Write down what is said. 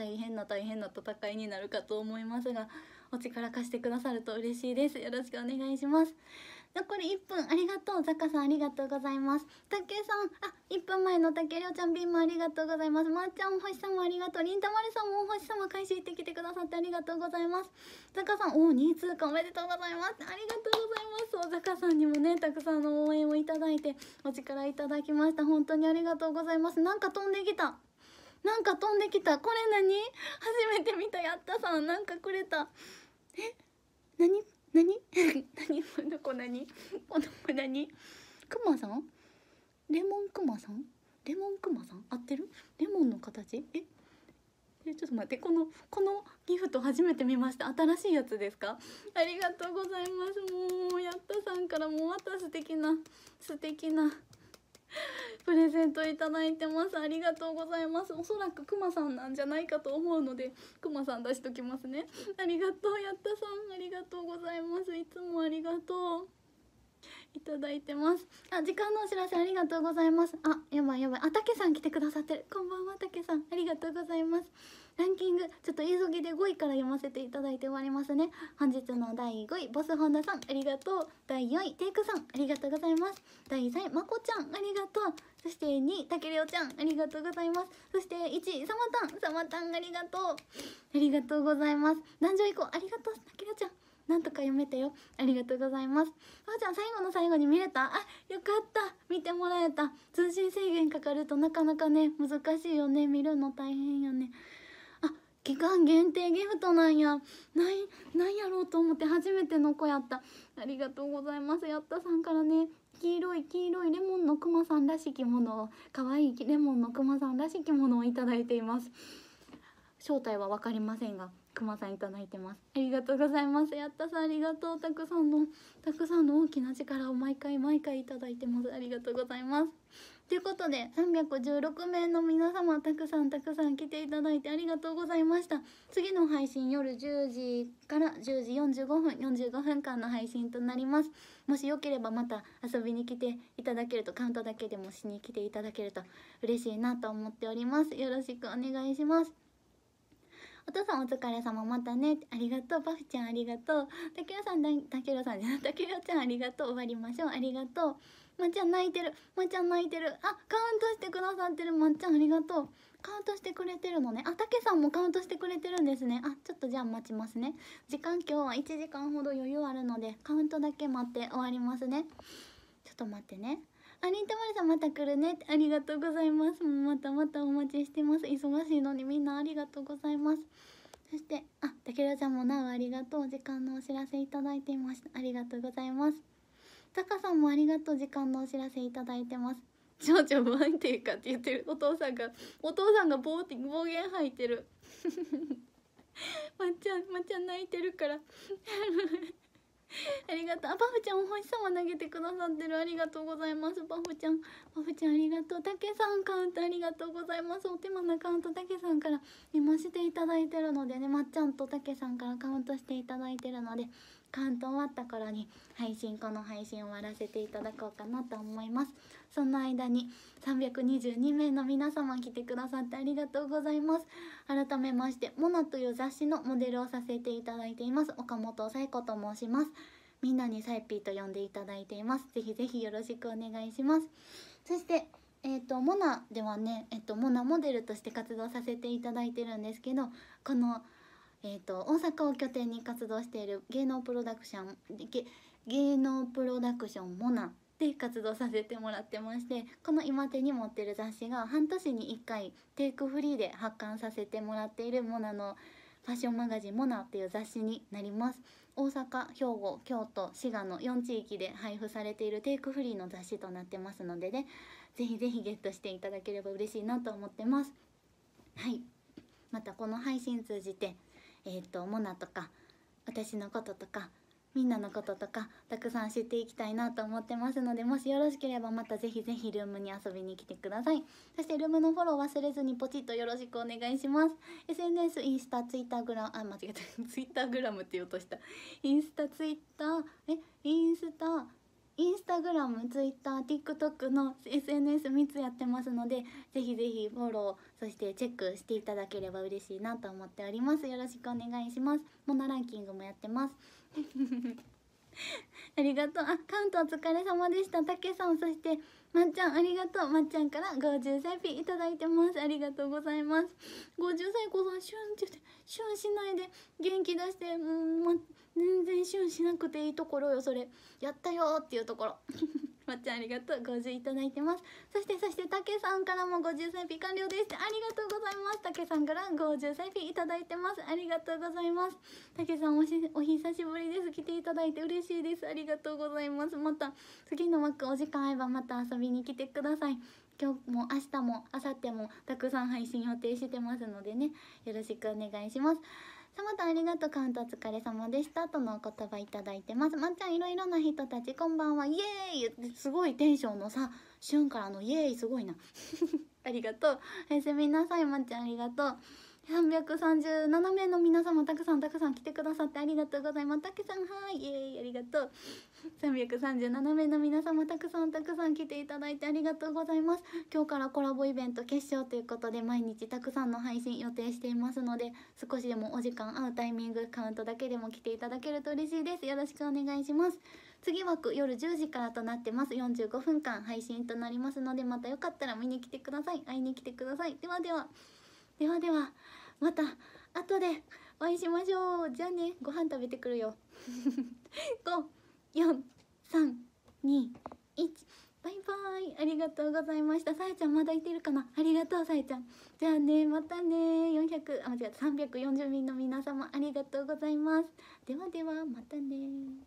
大変な大変な戦いになるかと思いますがお力貸してくださると嬉しいですよろしくお願いします残り1分ありがとうザカさんありがとうございますたけさんあ1分前のたけりょうちゃんビンもありがとうございますまー、あ、ちゃん星さんもありがとうりんたまるさんもお星さん返し行ってきてくださってありがとうございますザカさんおお2位通過おめでとうございますありがとうございますザカさんにもねたくさんの応援をいただいてお力いただきました本当にありがとうございますなんか飛んできたなんか飛んできたこれ何初めて見たやったさんなんかくれたえ何何 何この子何この子何クマさんレモンクマさんレモンクマさん合ってるレモンの形ええちょっと待ってこのこのギフト初めて見ました新しいやつですかありがとうございますもうやったさんからもうまた素敵な素敵なプレゼントいただいてますありがとうございますおそらくくまさんなんじゃないかと思うのでくまさん出しときますねありがとうやったさんありがとうございますいつもいただいてますあ時間のお知らせありがとうございますあやばいやばいあたけさん来てくださってるこんばんはたけさんありがとうございますランキングちょっと急ぎで5位から読ませていただいて終わりますね本日の第5位ボス本田さんありがとう第4位テイクさんありがとうございます第3位まこちゃんありがとうそして2位たけりおちゃんありがとうございますそして1位さまたんさまたんありがとうありがとうございます男女以降ありがとうたけりおちゃんなんとか読めたよありがとうございますあーちゃん最後の最後に見れたあよかった見てもらえた通信制限かかるとなかなかね難しいよね見るの大変よねあ期間限定ギフトなんやないなんやろうと思って初めての子やったありがとうございますやったさんからね黄色い黄色いレモンのクマさんらしきものを可愛いレモンのクマさんらしきものをいただいています正体は分かりませんがくまさんいただいてますありがとうございますやったさんありがとうたくさんのたくさんの大きな力を毎回毎回いただいてますありがとうございますということで316名の皆様たくさんたくさん来ていただいてありがとうございました次の配信夜10時から10時45分45分間の配信となりますもしよければまた遊びに来ていただけるとカウントだけでもしに来ていただけると嬉しいなと思っておりますよろしくお願いしますお父さんお疲れ様またねありがとうパフちゃんありがとうたけろさんたけろさんじゃないたけろちゃんありがとう終わりましょうありがとうまっちゃん泣いてるまっちゃん泣いてるあカウントしてくださってるまっちゃんありがとうカウントしてくれてるのねあたけさんもカウントしてくれてるんですねあちょっとじゃあ待ちますね時間今日は1時間ほど余裕あるのでカウントだけ待って終わりますねちょっと待ってねアりんたまりさんまた来るねありがとうございますまたまたお待ちしてます忙しいのにみんなありがとうございますそしてあ武田ちゃんもなおありがとう時間のお知らせいただいていましたありがとうございますたかさんもありがとう時間のお知らせいただいてます情緒不安定かって言ってるお父さんがお父さんがボーティング暴言吐いてる まっちゃんまっちゃん泣いてるから ありがとうあパフちゃんお星様投げてくださってるありがとうございますパフちゃんパフちゃんありがとうたけさんカウントありがとうございますお手間のカウントたけさんから見ましていただいてるのでねまっちゃんとたけさんからカウントしていただいてるのでカウント終わった頃に配信この配信終わらせていただこうかなと思いますその間に322名の皆様来てくださってありがとうございます改めまして「モナ」という雑誌のモデルをさせていただいています岡本彩子と申しますみんなにサイピーと呼んでいただいていますぜひぜひよろしくお願いしますそしてえーと、モナではね、えっとモナモデルとして活動させていただいてるんですけどこの「えーと、大阪を拠点に活動している芸能プロダクション芸能プロダクションモナで活動させてもらってましてこの今手に持ってる雑誌が半年に1回テイクフリーで発刊させてもらっているモナのファッションマガジン「モナ」っていう雑誌になります大阪兵庫京都滋賀の4地域で配布されているテイクフリーの雑誌となってますのでねぜひぜひゲットしていただければ嬉しいなと思ってますはいまたこの配信通じてえっ、ー、とモナとか私のこととかみんなのこととかたくさん知っていきたいなと思ってますのでもしよろしければまたぜひぜひルームに遊びに来てくださいそしてルームのフォロー忘れずにポチッとよろしくお願いします SNS インスタツイッターグラムあ間違えたツイッターグラムって言おうとしたインスタツイッターえインスタインスタグラム、ツイッター、ティックトックの SNS3 つやってますのでぜひぜひフォローそしてチェックしていただければ嬉しいなと思っておりますよろしくお願いしますモナランキングもやってます ありがとうあカウントお疲れ様でしたたけさんそしてまっちゃんありがとうまっちゃんから50歳ピいただいてますありがとうございます50歳子さんシュンってシュンしないで元気出してうんま全然シュンしなくていいところよそれやったよっていうところ まっちゃんありがとう50いただいてますそしてそしてたけさんからも50歳費完了ですありがとうございますたけさんから50歳費いただいてますありがとうございますたけさんおしお久しぶりです来ていただいて嬉しいですありがとうございますまた次の枠お時間合えばまた遊びに来てください今日も明日も明後日もたくさん配信予定してますのでねよろしくお願いしますさまたありがとうカウントお疲れ様でしたとのお言葉いただいてますまっちゃんいろいろな人たちこんばんはイエーイすごいテンションのさ旬からのイエーイすごいな ありがとうおやすみなさいまっちゃんありがとう337名の皆様たくさんたくさん来てくださってありがとうございますたけさんはいイエーイありがとう337名の皆様たくさんたくさん来ていただいてありがとうございます今日からコラボイベント決勝ということで毎日たくさんの配信予定していますので少しでもお時間合うタイミングカウントだけでも来ていただけると嬉しいですよろしくお願いします次枠夜10時からとなってます45分間配信となりますのでまたよかったら見に来てください会いに来てくださいではではではではまた後でお会いしましょうじゃあねご飯食べてくるよ54321 バイバイありがとうございましたさえちゃんまだいてるかなありがとうさえちゃんじゃあねまたね400あ間違えた340人の皆様ありがとうございますではではまたね